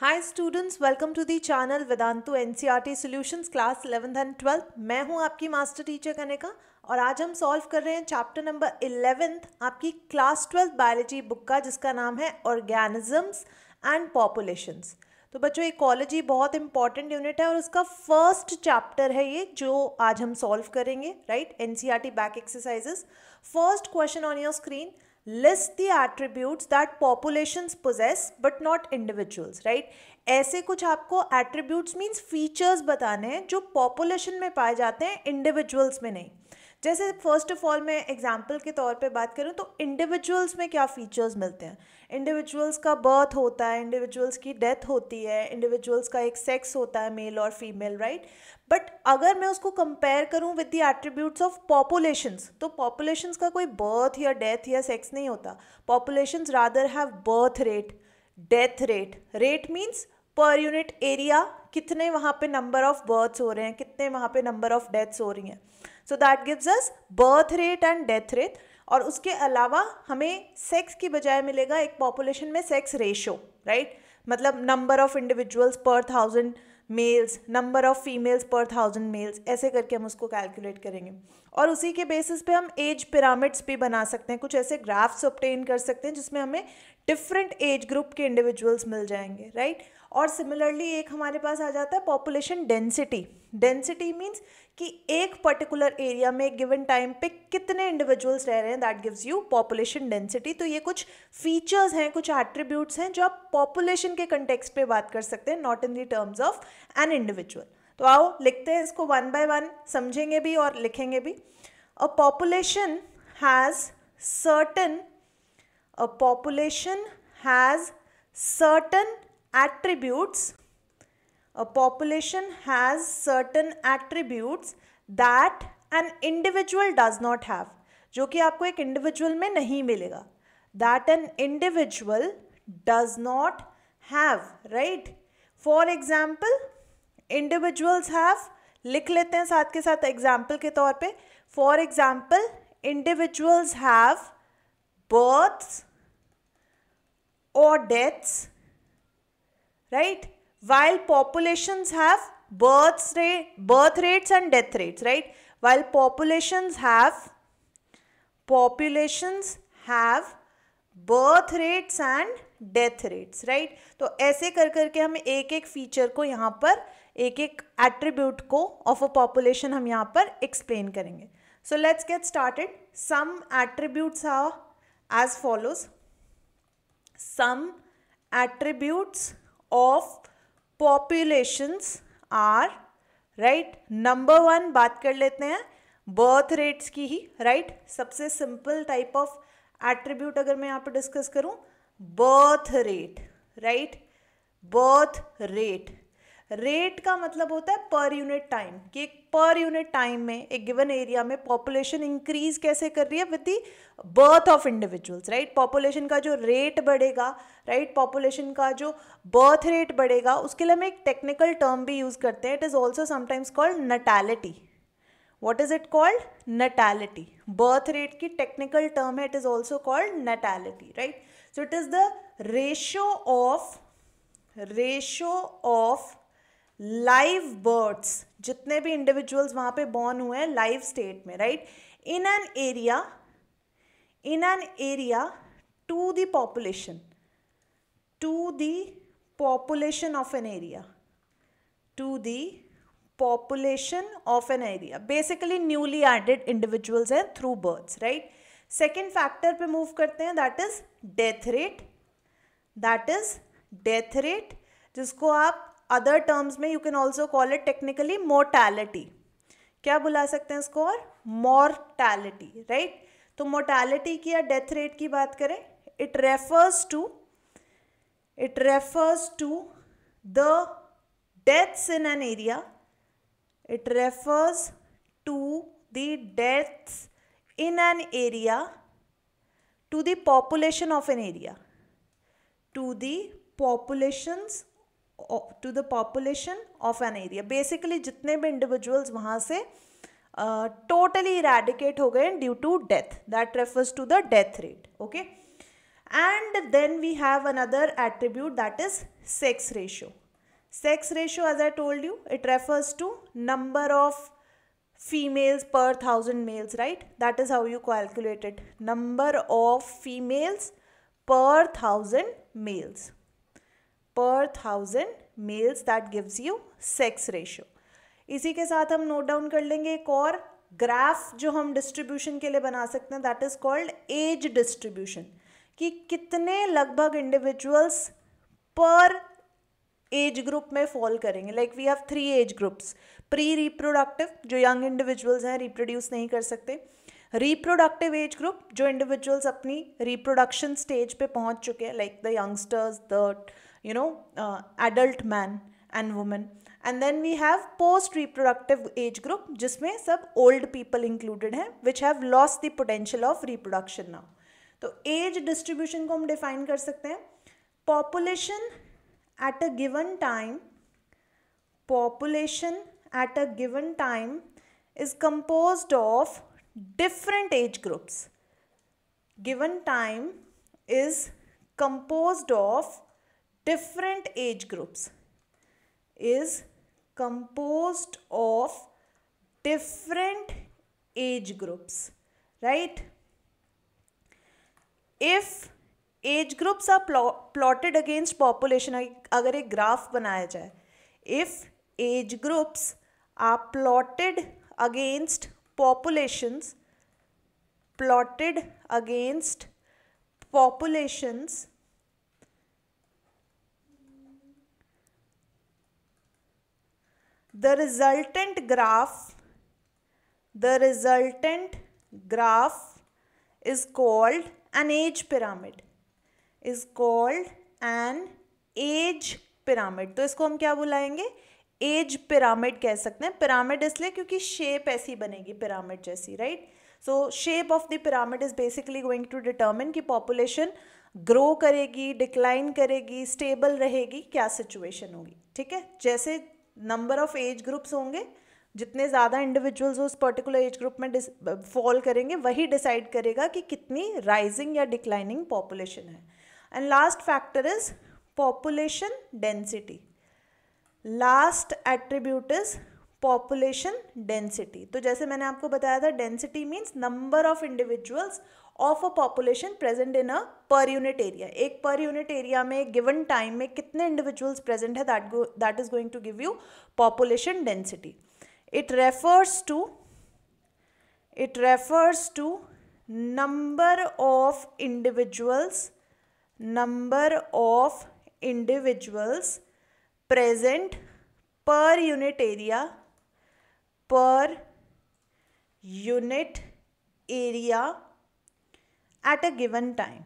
Hi students welcome to the channel Vedantu NCERT solutions class eleventh and twelfth मैं हूं आपकी master teacher Kanika और आज हम सॉल्व कर रहे हैं चैप्टर नंबर इलेवेंथ आपकी क्लास ट्वेल्थ बायोलॉजी बुक का जिसका नाम है ऑर्गेनिजम्स एंड पॉपुलेशंस तो बच्चों इकोलॉजी बहुत इंपॉर्टेंट यूनिट है और उसका फर्स्ट चैप्टर है ये जो आज हम सॉल्व करेंगे right an back exercises first question on your screen list the attributes that population possess but not individuals right ऐसे कुछ आपको एट्रीब्यूट्स मीन्स फीचर्स बताने हैं जो पॉपुलेशन में पाए जाते हैं इंडिविजुअल्स में नहीं जैसे फर्स्ट ऑफ ऑल मैं एग्जाम्पल के तौर पर बात करूँ तो इंडिविजुअल्स में क्या फीचर्स मिलते हैं इंडिविजुअल्स का बर्थ होता है इंडिविजुअल्स की डेथ होती है इंडिविजुअल्स का एक सेक्स होता है मेल और फीमेल राइट बट अगर मैं उसको कंपेयर करूँ with the attributes of populations तो पॉपुलेशंस का कोई बर्थ या डेथ या सेक्स नहीं होता populations rather have birth rate death rate rate means per unit area कितने वहाँ पे नंबर ऑफ बर्थ्स हो रहे हैं कितने वहाँ पे नंबर ऑफ डेथ्स हो रही हैं so that gives us birth rate and death rate और उसके अलावा हमें सेक्स की बजाय मिलेगा एक पॉपुलेशन में सेक्स रेशो राइट मतलब number of individuals per thousand males number of females per thousand males ऐसे करके हम उसको कैलकुलेट करेंगे और उसी के बेसिस पे हम एज पिरामिड्स भी बना सकते हैं कुछ ऐसे ग्राफ्स ऑप्टेन कर सकते हैं जिसमें हमें डिफरेंट एज ग्रुप के इंडिविजुअल्स मिल जाएंगे राइट right? और सिमिलरली एक हमारे पास आ जाता है पॉपुलेशन डेंसिटी डेंसिटी मीन्स कि एक पर्टिकुलर एरिया में गिवन टाइम पे कितने इंडिविजुअल्स रह रहे हैं that gives you population density तो ये कुछ फीचर्स हैं कुछ एट्रीब्यूट्स हैं जो आप पॉपुलेशन के कंटेक्स पे बात कर सकते हैं not in the terms of an individual तो आओ लिखते हैं इसको वन बाय वन समझेंगे भी और लिखेंगे भी a population has certain a population has certain attributes a population has certain attributes that an individual does not have जो कि आपको एक इंडिविजुअल में नहीं मिलेगा that an individual does not have right for example individuals have लिख लेते हैं साथ के साथ एग्जाम्पल के तौर पे for example individuals have births और deaths right? While populations have birth, rate, birth rates and death rates, right? While populations have populations have birth rates and death rates right तो ऐसे कर करके हम एक एक feature को यहाँ पर एक एक attribute को of a population हम यहाँ पर explain करेंगे so let's get started some attributes are as follows some attributes of populations are right number one बात कर लेते हैं बर्थ रेट्स की ही राइट right? सबसे सिंपल टाइप ऑफ एट्रीब्यूट अगर मैं यहाँ पर डिस्कस करूँ birth rate right birth rate rate का मतलब होता है पर यूनिट टाइम कि एक पर यूनिट टाइम में एक गिवन एरिया में पॉपुलेशन इंक्रीज कैसे कर रही है with the birth of individuals right population का जो रेट बढ़ेगा राइट right? पॉपुलेशन का जो बर्थ रेट बढ़ेगा उसके लिए हम एक टेक्निकल टर्म भी यूज़ करते हैं it is also sometimes called natality what is it called natality birth rate की टेक्निकल टर्म है it is also called natality right so it is the ratio of ratio of live births जितने भी individuals वहां पे born हुए हैं live state में right in an area in an area to the population to the population of an area to the population of an area basically newly added individuals हैं through births right second factor पे move करते हैं that is death rate that is death rate जिसको आप other terms में you can also call it technically mortality क्या बुला सकते हैं इसको और मोर्टैलिटी राइट तो मोर्टैलिटी की या डेथ रेट की बात करें it refers to it refers to the deaths in an area it refers to the deaths in an area to the population of an area to the populations to the population of an area basically जितने भी individuals वहाँ से totally eradicate हो गए due to death that refers to the death rate okay and then we have another attribute that is sex ratio sex ratio as i told you it refers to number of females per thousand males right that is how you calculate it number of females per thousand males per thousand males that gives you sex ratio इसी के साथ हम note down कर लेंगे एक और graph जो हम डिस्ट्रीब्यूशन के लिए बना सकते हैं that is called age distribution कि कितने लगभग इंडिविजुअल्स पर एज ग्रुप में फॉल करेंगे like we have three age groups pre reproductive जो यंग इंडिविजुअल्स हैं रिप्रोड्यूस नहीं कर सकते रिप्रोडक्टिव एज ग्रुप जो इंडिविजुअल्स अपनी रिप्रोडक्शन स्टेज पे पहुंच चुके हैं like the youngsters the you know, uh, adult man and woman. And then we have post reproductive age group, जिसमें सब old people included हैं which have lost the potential of reproduction now. तो age distribution को हम define कर सकते हैं population at a given time population at a given time is composed of different age groups given time is composed of different age groups is composed of different age groups right if age groups are plotted against population agar ek graph banaya jaye if age groups are plotted against populations plotted against populations the resultant graph the resultant graph is called an age pyramid is called an age pyramid तो इसको हम क्या बुलाएंगे age pyramid कह सकते हैं pyramid इसलिए क्योंकि शेप ऐसी बनेगी पिरामिड जैसी right so shape of the pyramid is basically going to determine कि पॉपुलेशन ग्रो करेगी डिक्लाइन करेगी स्टेबल रहेगी क्या सिचुएशन होगी ठीक है जैसे नंबर ऑफ एज ग्रुप्स होंगे जितने ज़्यादा इंडिविजुअल्स उस पर्टिकुलर एज ग्रुप में फॉल करेंगे वही डिसाइड करेगा कि कितनी राइजिंग या डिक्लाइनिंग पॉपुलेशन है and last factor is population density last attribute is population density तो जैसे मैंने आपको बताया था density means number of individuals of a population present in a per unit area एक पर यूनिट एरिया में गिवन टाइम में कितने इंडिविजुअल्स प्रेजेंट है that that is going to give you population density it refers to it refers to number of individuals number of individuals present per unit area per unit area at a given time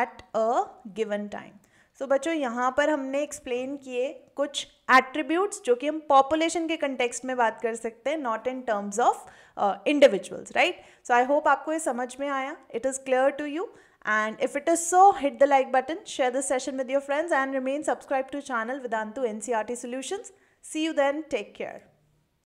at a given time so बच्चों यहाँ पर हमने explain किए कुछ attributes जो कि हम population के कंटेक्सट में बात कर सकते हैं not in terms of individuals right so I hope आपको ये समझ में आया it is clear to you and if it is so hit the like button share this session with your friends and remain subscribe to channel Vedantu to NCERT solutions see you then take care